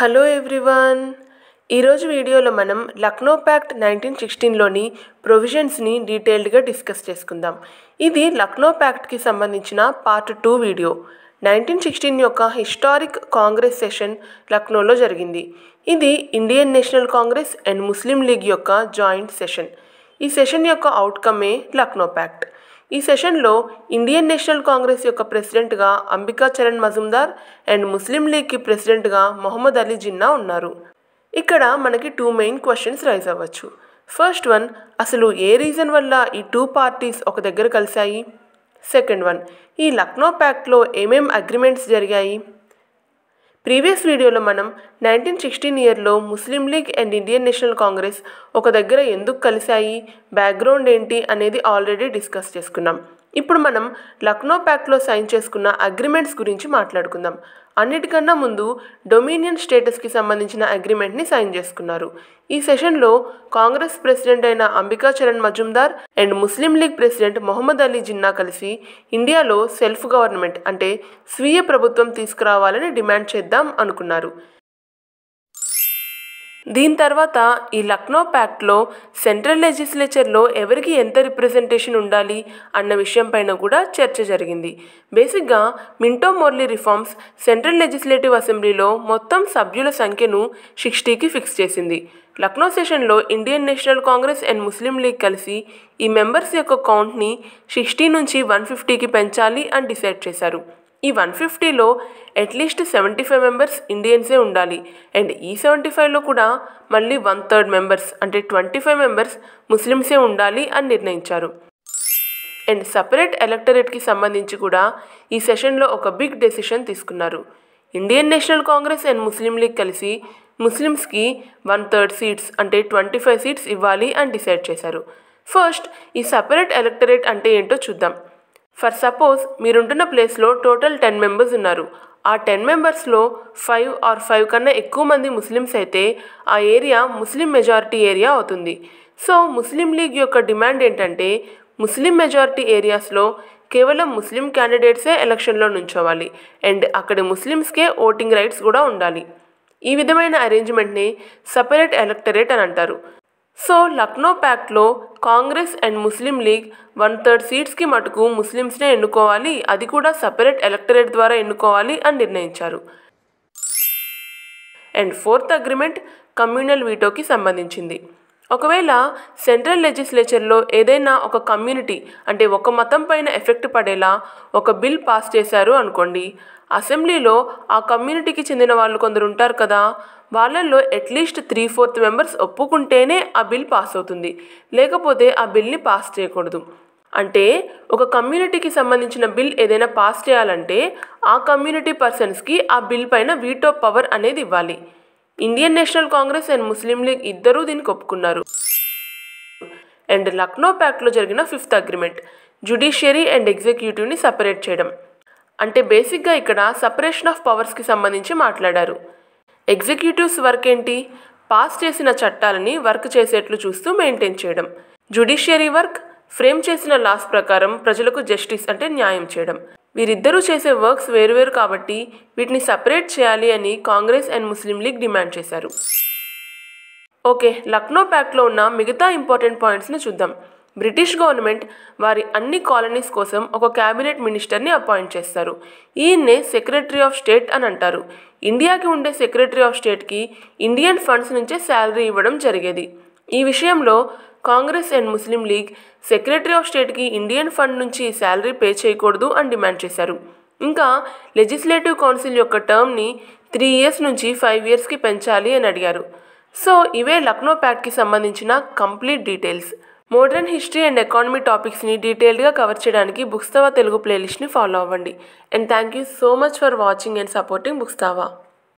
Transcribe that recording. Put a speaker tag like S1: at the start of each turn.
S1: hello everyone ఈరోజు వీడియోలో మనం లక్నో ప్యాక్ట్ నైన్టీన్ సిక్స్టీన్లోని ప్రొవిజన్స్ని డీటెయిల్డ్గా డిస్కస్ చేసుకుందాం ఇది లక్నో ప్యాక్ట్కి సంబంధించిన part two video nineteen sixteen యొక్క హిస్టారిక్ కాంగ్రెస్ సెషన్ లక్నోలో జరిగింది ఇది Indian National Congress and Muslim League యొక్క జాయింట్ సెషన్ ఈ సెషన్ యొక్క అవుట్కమే లక్నో ప్యాక్ట్ ఈ సెషన్లో ఇండియన్ నేషనల్ కాంగ్రెస్ యొక్క ప్రెసిడెంట్గా అంబికా చరణ్ మజుందార్ అండ్ ముస్లిం లీగ్కి ప్రెసిడెంట్గా మొహమ్మద్ అలీ జిన్నా ఉన్నారు ఇక్కడ మనకి టూ మెయిన్ క్వశ్చన్స్ రైజ్ అవ్వచ్చు ఫస్ట్ వన్ అసలు ఏ రీజన్ వల్ల ఈ టూ పార్టీస్ ఒక దగ్గర కలిశాయి సెకండ్ వన్ ఈ లక్నో ప్యాక్ట్లో ఏమేం అగ్రిమెంట్స్ జరిగాయి ప్రీవియస్ వీడియోలో మనం నైన్టీన్ సిక్స్టీన్ ఇయర్లో Muslim League and Indian National Congress ఒక దగ్గర ఎందుకు కలిశాయి బ్యాక్గ్రౌండ్ ఏంటి అనేది ఆల్రెడీ డిస్కస్ చేసుకున్నాం ఇప్పుడు మనం లక్నో ప్యాక్ట్లో సైన్ చేసుకున్న అగ్రిమెంట్స్ గురించి మాట్లాడుకుందాం అన్నిటికన్నా ముందు డొమినియన్ స్టేటస్కి సంబంధించిన అగ్రిమెంట్ని సైన్ చేసుకున్నారు ఈ సెషన్లో కాంగ్రెస్ ప్రెసిడెంట్ అయిన Ambika Charan Majumdar and Muslim League president Mohammad Ali Jinnah కలిసి ఇండియాలో సెల్ఫ్ గవర్నమెంట్ అంటే స్వీయ ప్రభుత్వం తీసుకురావాలని డిమాండ్ చేద్దాం అనుకున్నారు దీని తర్వాత ఈ లక్నో ప్యాక్ట్లో సెంట్రల్ లెజిస్లేచర్లో ఎవరికి ఎంత రిప్రజెంటేషన్ ఉండాలి అన్న విషయం పైన కూడా చర్చ జరిగింది బేసిక్గా Minto Morley reforms central legislative అసెంబ్లీలో మొత్తం సభ్యుల సంఖ్యను సిక్స్టీకి ఫిక్స్ చేసింది లక్నో సెషన్లో Indian National Congress and Muslim League కలిసి ఈ మెంబర్స్ యొక్క కౌంట్ని సిక్స్టీ నుంచి వన్ ఫిఫ్టీకి పెంచాలి అని డిసైడ్ చేశారు ఈ వన్ ఫిఫ్టీలో అట్లీస్ట్ సెవెంటీ ఫైవ్ మెంబర్స్ ఇండియన్సే ఉండాలి అండ్ ఈ సెవెంటీ ఫైవ్లో కూడా మళ్ళీ వన్ థర్డ్ మెంబర్స్ అంటే ట్వంటీ ఫైవ్ మెంబర్స్ ముస్లిమ్సే ఉండాలి అని నిర్ణయించారు అండ్ సపరేట్ ఎలక్టరేట్కి సంబంధించి కూడా ఈ సెషన్లో ఒక బిగ్ డెసిషన్ తీసుకున్నారు Indian National Congress and Muslim League కలిసి ముస్లిమ్స్కి వన్ థర్డ్ సీట్స్ అంటే ట్వంటీ ఫైవ్ సీట్స్ ఇవ్వాలి అని డిసైడ్ చేశారు ఫస్ట్ ఈ సపరేట్ ఎలక్టరేట్ అంటే ఏంటో చూద్దాం ఫర్ సపోజ్ మీరుంటున్న ప్లేస్లో టోటల్ టెన్ మెంబర్స్ ఉన్నారు ఆ టెన్ మెంబర్స్లో ఫైవ్ ఆర్ ఫైవ్ కన్నా ఎక్కువ మంది ముస్లిమ్స్ అయితే ఆ ఏరియా ముస్లిం మెజారిటీ ఏరియా అవుతుంది సో ముస్లిం లీగ్ యొక్క డిమాండ్ ఏంటంటే ముస్లిం మెజారిటీ ఏరియాస్లో కేవలం ముస్లిం క్యాండిడేట్సే ఎలక్షన్లో నుంచోవాలి అండ్ అక్కడ ముస్లిమ్స్కే ఓటింగ్ రైట్స్ కూడా ఉండాలి ఈ విధమైన అరేంజ్మెంట్ని సపరేట్ ఎలక్టరేట్ అని అంటారు సో లక్నో ప్యాక్ట్లో Congress and Muslim League one third సీట్స్కి మటుకు ముస్లిమ్స్నే ఎన్నుకోవాలి అది కూడా సపరేట్ ఎలక్టరేట్ ద్వారా ఎన్నుకోవాలి అని నిర్ణయించారు అండ్ ఫోర్త్ అగ్రిమెంట్ కమ్యూనల్ వీటోకి సంబంధించింది ఒకవేళ సెంట్రల్ లెజిస్లేచర్లో ఏదైనా ఒక కమ్యూనిటీ అంటే ఒక మతం పైన ఎఫెక్ట్ పడేలా ఒక బిల్ పాస్ చేశారు అనుకోండి అసెంబ్లీలో ఆ కమ్యూనిటీకి చెందిన వాళ్ళు కొందరు ఉంటారు కదా వాళ్ళల్లో అట్లీస్ట్ త్రీ ఫోర్త్ మెంబర్స్ ఒప్పుకుంటేనే ఆ బిల్ పాస్ అవుతుంది లేకపోతే ఆ బిల్ని పాస్ చేయకూడదు అంటే ఒక కమ్యూనిటీకి సంబంధించిన బిల్ ఏదైనా పాస్ చేయాలంటే ఆ కమ్యూనిటీ పర్సన్స్కి ఆ బిల్ పైన వీటో పవర్ అనేది ఇవ్వాలి Indian National Congress and Muslim League ఇద్దరూ దీనికి ఒప్పుకున్నారు అండ్ లక్నో ప్యాక్ట్లో జరిగిన ఫిఫ్త్ అగ్రిమెంట్ జుడిషియరీ అండ్ ఎగ్జిక్యూటివ్ని సపరేట్ చేయడం అంటే బేసిక్గా ఇక్కడ సపరేషన్ ఆఫ్ పవర్స్కి సంబంధించి మాట్లాడారు ఎగ్జిక్యూటివ్స్ వర్క్ ఏంటి పాస్ చేసిన చట్టాలని వర్క్ చేసేట్లు చూస్తూ మెయింటైన్ చేయడం జుడిషియరీ వర్క్ ఫ్రేమ్ చేసిన లాస్ ప్రకారం ప్రజలకు జస్టిస్ అంటే న్యాయం చేయడం వీరిద్దరూ చేసే వర్క్స్ వేరువేరు కాబట్టి వీటిని సపరేట్ చేయాలి అని Congress and Muslim League demand చేశారు ఓకే లక్నో ప్యాక్లో ఉన్న మిగతా ఇంపార్టెంట్ పాయింట్స్ని చూద్దాం బ్రిటిష్ గవర్నమెంట్ వారి అన్ని కాలనీస్ కోసం ఒక క్యాబినెట్ మినిస్టర్ని అపాయింట్ చేస్తారు ఈయన్నే సెక్రటరీ ఆఫ్ స్టేట్ అని అంటారు ఇండియాకి ఉండే సెక్రటరీ ఆఫ్ స్టేట్కి ఇండియన్ ఫండ్స్ నుంచే శాలరీ ఇవ్వడం జరిగేది ఈ విషయంలో Congress and Muslim League secretary of స్టేట్కి ఇండియన్ ఫండ్ నుంచి శాలరీ పే చేయకూడదు అని డిమాండ్ చేశారు ఇంకా లెజిస్లేటివ్ కౌన్సిల్ యొక్క టర్మ్ని త్రీ ఇయర్స్ నుంచి ఫైవ్ ఇయర్స్కి పెంచాలి అని అడిగారు సో ఇవే లక్నో ప్యాక్కి సంబంధించిన complete details modern history and economy టాపిక్స్ని డీటెయిల్డ్గా కవర్ చేయడానికి బుక్స్తావా తెలుగు ప్లేలిస్ట్ని ఫాలో అవ్వండి and thank you so much for watching and supporting బుక్స్తావా